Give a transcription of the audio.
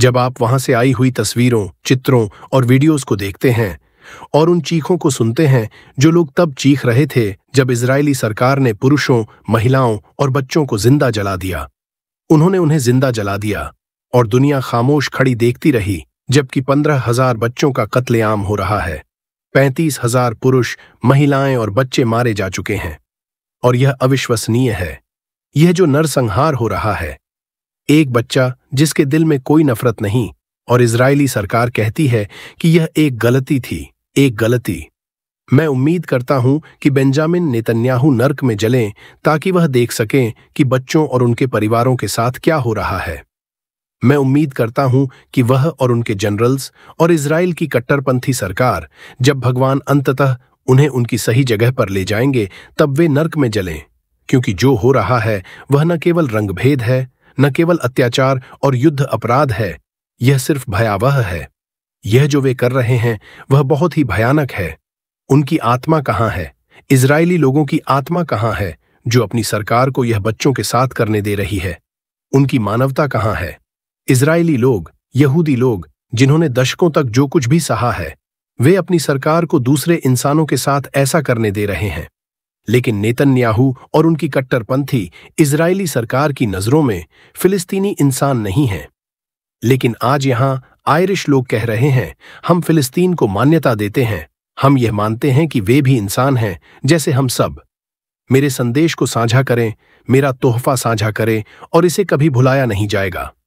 जब आप वहां से आई हुई तस्वीरों चित्रों और वीडियोस को देखते हैं और उन चीखों को सुनते हैं जो लोग तब चीख रहे थे जब इसराइली सरकार ने पुरुषों महिलाओं और बच्चों को जिंदा जला दिया उन्होंने उन्हें जिंदा जला दिया और दुनिया खामोश खड़ी देखती रही जबकि पंद्रह हजार बच्चों का कत्लेआम हो रहा है पैंतीस हजार पुरुष महिलाएं और बच्चे मारे जा चुके हैं और यह अविश्वसनीय है यह जो नरसंहार हो रहा है एक बच्चा जिसके दिल में कोई नफरत नहीं और इजरायली सरकार कहती है कि यह एक गलती थी एक गलती मैं उम्मीद करता हूं कि बेंजामिन नेतन्याहू नर्क में जलें ताकि वह देख सकें कि बच्चों और उनके परिवारों के साथ क्या हो रहा है मैं उम्मीद करता हूं कि वह और उनके जनरल्स और इसराइल की कट्टरपंथी सरकार जब भगवान अंततः उन्हें उनकी सही जगह पर ले जाएंगे तब वे नर्क में जलें क्योंकि जो हो रहा है वह न केवल रंगभेद है न केवल अत्याचार और युद्ध अपराध है यह सिर्फ भयावह है यह जो वे कर रहे हैं वह बहुत ही भयानक है उनकी आत्मा कहाँ है इसराइली लोगों की आत्मा कहाँ है जो अपनी सरकार को यह बच्चों के साथ करने दे रही है उनकी मानवता कहाँ है इसराइली लोग यहूदी लोग जिन्होंने दशकों तक जो कुछ भी सहा है वे अपनी सरकार को दूसरे इंसानों के साथ ऐसा करने दे रहे हैं लेकिन नेतन्याहू और उनकी कट्टरपंथी इजरायली सरकार की नज़रों में फिलिस्तीनी इंसान नहीं है लेकिन आज यहां आयरिश लोग कह रहे हैं हम फिलिस्तीन को मान्यता देते हैं हम यह मानते हैं कि वे भी इंसान हैं जैसे हम सब मेरे संदेश को साझा करें मेरा तोहफा साझा करें और इसे कभी भुलाया नहीं जाएगा